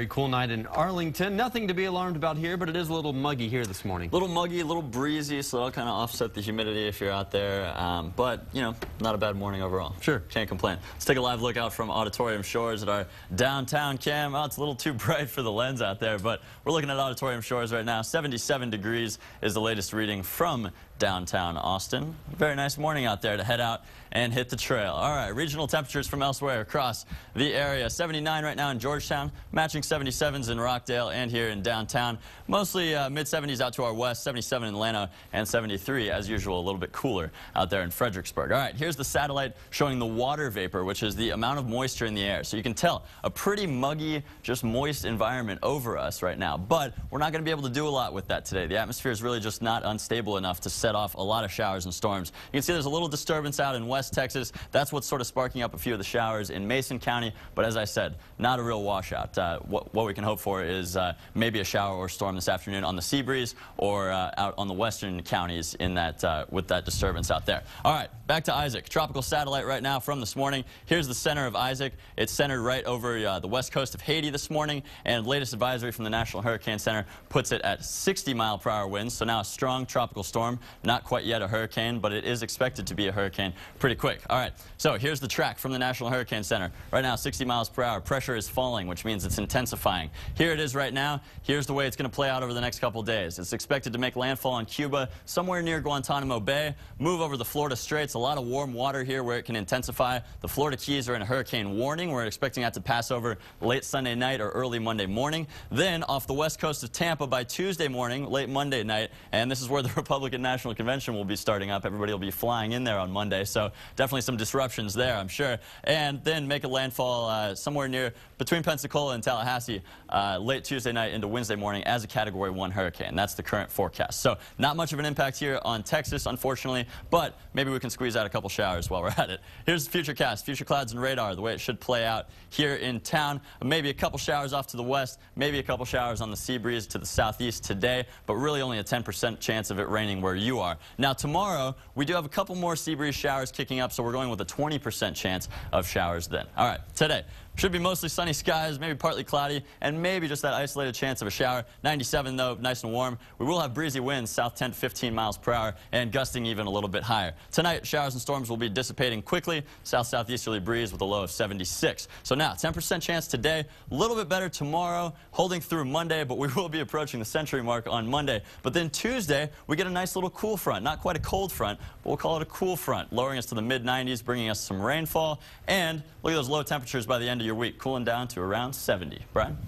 Very cool night in Arlington. Nothing to be alarmed about here, but it is a little muggy here this morning. A little muggy, a little breezy, so that'll kind of offset the humidity if you're out there. Um, but, you know, not a bad morning overall. Sure. Can't complain. Let's take a live look out from Auditorium Shores at our downtown cam. Oh, it's a little too bright for the lens out there, but we're looking at Auditorium Shores right now. 77 degrees is the latest reading from downtown Austin. Very nice morning out there to head out and hit the trail. All right, regional temperatures from elsewhere across the area. 79 right now in Georgetown, matching 77s in Rockdale and here in downtown. Mostly uh, mid-70s out to our west, 77 in Atlanta and 73 as usual, a little bit cooler out there in Fredericksburg. All right, here's the satellite showing the water vapor, which is the amount of moisture in the air. So you can tell a pretty muggy, just moist environment over us right now. But we're not going to be able to do a lot with that today. The atmosphere is really just not unstable enough to set set off a lot of showers and storms. You can see there's a little disturbance out in West Texas. That's what's sort of sparking up a few of the showers in Mason County. But as I said, not a real washout. Uh, what, what, we can hope for is uh, maybe a shower or storm this afternoon on the sea breeze or uh, out on the western counties in that uh, with that disturbance out there. All right, back to Isaac. Tropical satellite right now from this morning. Here's the center of Isaac. It's centered right over uh, the west coast of Haiti this morning. And latest advisory from the National Hurricane Center puts it at 60 mile per hour winds. So now a strong tropical storm not quite yet a hurricane, but it is expected to be a hurricane pretty quick. All right, so here's the track from the National Hurricane Center. Right now, 60 miles per hour. Pressure is falling, which means it's intensifying. Here it is right now. Here's the way it's going to play out over the next couple days. It's expected to make landfall on Cuba, somewhere near Guantanamo Bay, move over the Florida Straits. A lot of warm water here where it can intensify. The Florida Keys are in a hurricane warning. We're expecting that to pass over late Sunday night or early Monday morning. Then off the west coast of Tampa by Tuesday morning, late Monday night. And this is where the Republican National National Convention will be starting up. Everybody will be flying in there on Monday, so definitely some disruptions there, I'm sure. And then make a landfall uh, somewhere near between Pensacola and Tallahassee uh, late Tuesday night into Wednesday morning as a Category 1 hurricane. That's the current forecast. So not much of an impact here on Texas, unfortunately, but maybe we can squeeze out a couple showers while we're at it. Here's the future cast, future clouds and radar, the way it should play out here in town. Maybe a couple showers off to the west, maybe a couple showers on the sea breeze to the southeast today, but really only a 10% chance of it raining where you are are. Now, tomorrow, we do have a couple more sea breeze showers kicking up, so we're going with a 20% chance of showers then. All right, today, should be mostly sunny skies, maybe partly cloudy, and maybe just that isolated chance of a shower. 97, though, nice and warm. We will have breezy winds, south 10 to 15 miles per hour, and gusting even a little bit higher. Tonight, showers and storms will be dissipating quickly. South-southeasterly breeze with a low of 76. So now, 10% chance today, a little bit better tomorrow, holding through Monday, but we will be approaching the century mark on Monday. But then Tuesday, we get a nice little cool front, not quite a cold front, but we'll call it a cool front, lowering us to the mid-90s, bringing us some rainfall, and look at those low temperatures by the end of your week, cooling down to around 70. Brian?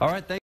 All right. Thank